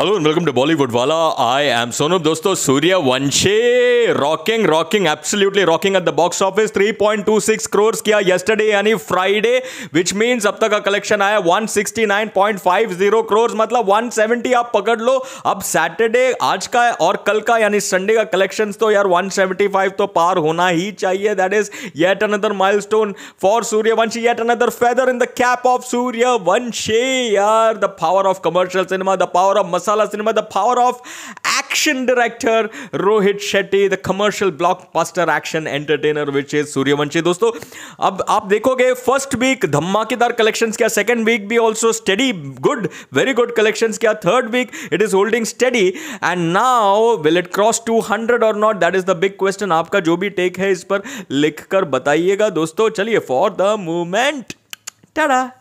Hello and welcome to Bollywood वाला I am Sonu दोस्तों Sooryavanshi rocking rocking absolutely rocking at the box office 3.26 crore किया yesterday यानी Friday which means अब तक का कलेक्शन आया 169.50 करोड़ मतलब 170 आप पकड़ लो अब सैटरडे आज का और कल का यानी संडे का कलेक्शन तो यार 175 तो पार होना ही चाहिए that is yet another milestone for Surya Sooryavanshi yet another feather in the cap of Surya Sooryavanshi यार the power of commercial cinema the power of masala Masala cinema, the power of action director Rohit Shetty, the commercial blockbuster action entertainer which is Suryavanshi. दोस्तों अब आप देखोगे first week धमाकेदार collections क्या second week भी also steady good very good collection क्या third week it is holding steady and now will it cross 200 और not that is the big question आपका जो भी टेक है इस पर लिखकर बताइएगा दोस्तों चलिए फॉर द मूवमेंट टाटा